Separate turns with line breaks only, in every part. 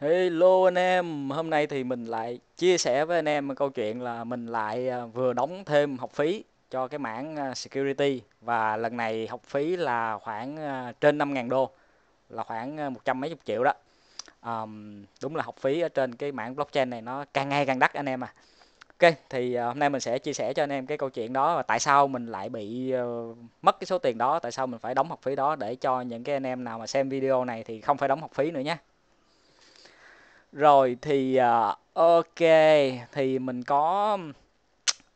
Hello anh em, hôm nay thì mình lại chia sẻ với anh em câu chuyện là mình lại à, vừa đóng thêm học phí cho cái mảng à, security và lần này học phí là khoảng à, trên 5.000 đô là khoảng một trăm mấy chục triệu đó um, đúng là học phí ở trên cái mảng blockchain này nó càng ngày càng đắt anh em à ok thì hôm nay mình sẽ chia sẻ cho anh em cái câu chuyện đó và tại sao mình lại bị uh, mất cái số tiền đó tại sao mình phải đóng học phí đó để cho những cái anh em nào mà xem video này thì không phải đóng học phí nữa nhé rồi thì uh, ok thì mình có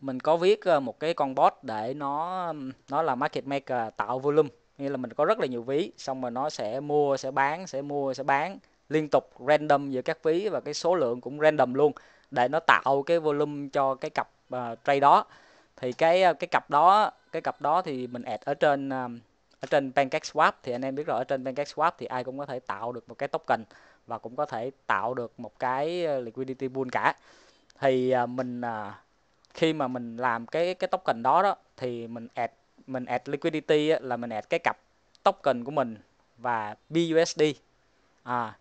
mình có viết à, một cái con bot để nó nó là market maker tạo volume nghĩa là mình có rất là nhiều ví xong rồi nó sẽ mua sẽ bán sẽ mua sẽ bán liên tục random giữa các ví và cái số lượng cũng random luôn để nó tạo cái volume cho cái cặp uh, trade đó thì cái cái cặp đó cái cặp đó thì mình add ở trên um, ở trên PancakeSwap thì anh em biết rồi ở trên PancakeSwap thì ai cũng có thể tạo được một cái token và cũng có thể tạo được một cái ờ, liquidity pool cả thì ờ, mình ờ, khi mà mình làm cái cái token đó đó thì mình add mình add liquidity là mình add cái cặp token của mình và BUSD à,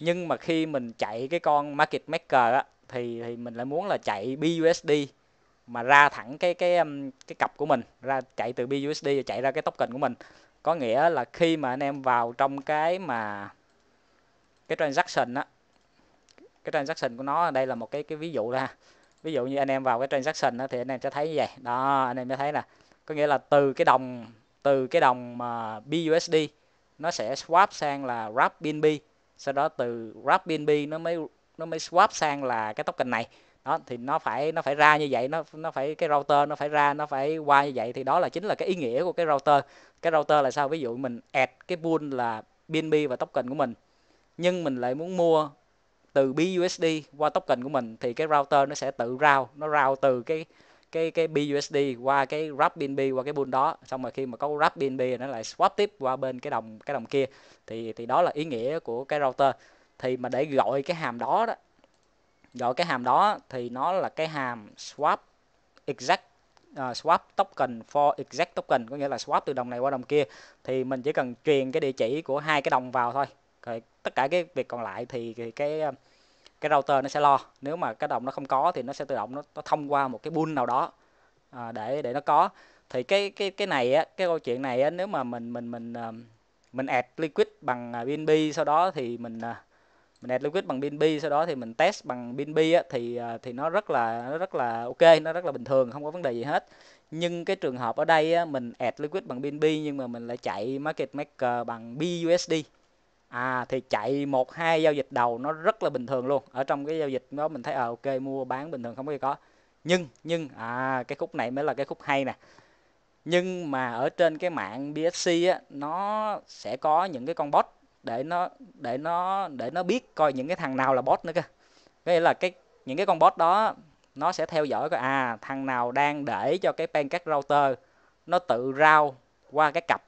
nhưng mà khi mình chạy cái con market maker á, thì thì mình lại muốn là chạy BUSD mà ra thẳng cái cái cái cặp của mình ra chạy từ BUSD chạy ra cái token của mình có nghĩa là khi mà anh em vào trong cái mà cái transaction á cái transaction của nó đây là một cái cái ví dụ ra ví dụ như anh em vào cái transaction đó, thì anh em sẽ thấy như vậy đó anh em sẽ thấy là có nghĩa là từ cái đồng từ cái đồng mà BUSD nó sẽ swap sang là wrap BNB sau đó từ wrap BNB nó mới nó mới swap sang là cái token này đó thì nó phải nó phải ra như vậy nó nó phải cái router nó phải ra nó phải qua như vậy thì đó là chính là cái ý nghĩa của cái router cái router là sao ví dụ mình add cái pool là BNB và token của mình nhưng mình lại muốn mua từ BUSD qua token của mình thì cái router nó sẽ tự rao nó rao từ cái cái cái BUSD qua cái wrap BNB qua cái pool đó xong rồi khi mà có wrap BNB nó lại swap tiếp qua bên cái đồng cái đồng kia thì thì đó là ý nghĩa của cái router thì mà để gọi cái hàm đó đó gọi cái hàm đó thì nó là cái hàm swap exact uh, swap token for exact token có nghĩa là swap từ đồng này qua đồng kia thì mình chỉ cần truyền cái địa chỉ của hai cái đồng vào thôi rồi, tất cả cái việc còn lại thì, thì cái ờ, cái router nó sẽ lo nếu mà cái đồng nó không có thì nó sẽ tự động nó, nó thông qua một cái pool nào đó à, để để nó có thì cái cái cái này á cái câu chuyện này á nếu mà mình mình mình ờ, mình add liquid bằng BNB sau đó thì mình mình add liquid bằng BNB sau đó thì mình test bằng BNB á, thì thì nó rất là nó rất là ok nó rất là bình thường không có vấn đề gì hết nhưng cái trường hợp ở đây á, mình add liquid bằng BNB nhưng mà mình lại chạy market maker bằng BUSD à thì chạy một hai giao dịch đầu nó rất là bình thường luôn ở trong cái giao dịch đó mình thấy à, ok mua bán bình thường không có gì có nhưng nhưng à cái khúc này mới là cái khúc hay nè nhưng mà ở trên cái mạng BSC á, nó sẽ có những cái con bot để nó để nó để nó biết coi những cái thằng nào là bot nữa cơ có nghĩa là cái những cái con bot đó nó sẽ theo dõi coi à thằng nào đang để cho cái pancake router nó tự rao qua cái cặp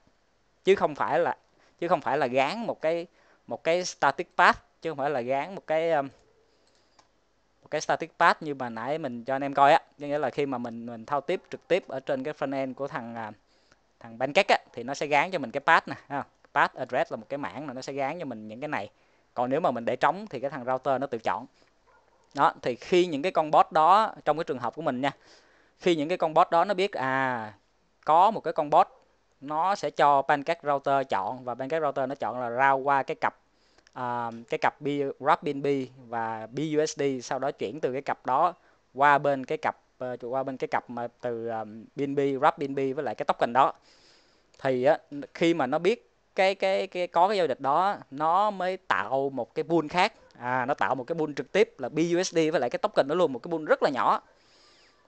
chứ không phải là chứ không phải là gán một cái một cái static path chứ không phải là gán một cái um, một cái static path như mà nãy mình cho anh em coi á nghĩa là khi mà mình mình thao tiếp trực tiếp ở trên cái front end của thằng à, thằng pancake á thì nó sẽ gán cho mình cái path nè path address là một cái mảng là nó sẽ gán cho mình những cái này còn nếu mà mình để trống thì cái thằng router nó tự chọn đó thì khi những cái con bot đó trong cái trường hợp của mình nha khi những cái con bot đó nó biết à có một cái con bot nó sẽ cho pancake router chọn và pancake router nó chọn là rao qua cái cặp uh, cái cặp B, Robin B và BUSD sau đó chuyển từ cái cặp đó qua bên cái cặp uh, qua bên cái cặp mà từ um, BNB, Robin B với lại cái token đó thì á, khi mà nó biết cái cái cái có cái giao dịch đó nó mới tạo một cái pool khác à nó tạo một cái pool trực tiếp là BUSD với lại cái token đó luôn một cái pool rất là nhỏ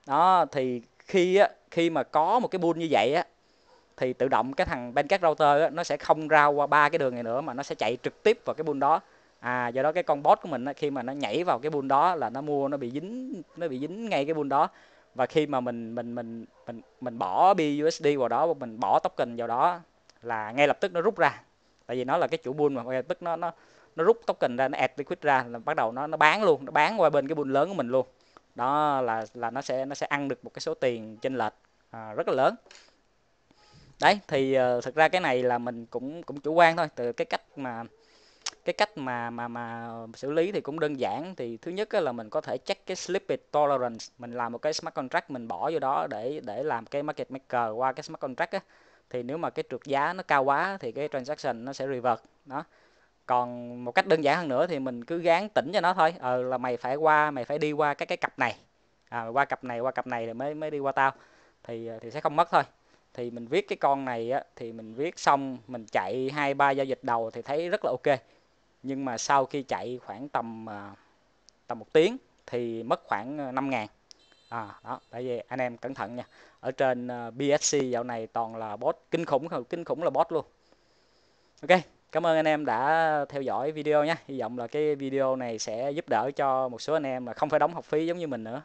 đó thì khi á, khi mà có một cái pool như vậy á thì tự động cái thằng bên các router nó sẽ không rao qua ba cái đường này nữa mà nó sẽ chạy trực tiếp vào cái bull đó à do đó cái con bot của mình khi mà nó nhảy vào cái bull đó là nó mua nó bị dính nó bị dính ngay cái bull đó và khi mà mình mình mình mình mình bỏ BUSD vào đó và mình bỏ token vào đó là ngay lập tức nó rút ra tại vì nó là cái chủ bull mà ngay lập tức nó nó nó rút token ra nó add liquid ra là bắt đầu nó nó bán luôn nó bán qua bên cái bull lớn của mình luôn đó là là nó sẽ nó sẽ ăn được một cái số tiền chênh lệch à, rất là lớn đấy thì uh, thực ra cái này là mình cũng cũng chủ quan thôi từ cái cách mà cái cách mà mà mà xử lý thì cũng đơn giản thì thứ nhất là mình có thể check cái slippage tolerance mình làm một cái smart contract mình bỏ vô đó để để làm cái market maker qua cái smart contract á thì nếu mà cái trượt giá nó cao quá thì cái transaction nó sẽ revert đó còn một cách đơn giản hơn nữa thì mình cứ gán tỉnh cho nó thôi ờ là mày phải qua mày phải đi qua cái cái cặp này à, qua cặp này qua cặp này rồi mới mới đi qua tao thì ờ, thì sẽ không mất thôi thì mình viết cái con này á, thì mình viết xong mình chạy hai ba giao dịch đầu thì thấy rất là ok nhưng mà sau khi chạy khoảng tầm à, tầm một tiếng thì mất khoảng 5 à, ngàn à, đó tại vì anh em cẩn thận nha ở trên BSC à, dạo này toàn là bot kinh khủng kinh khủng là bot luôn ok cảm ơn anh em đã theo dõi video nhé hy vọng là cái video này sẽ giúp đỡ cho một số anh em mà không phải đóng học phí giống như mình nữa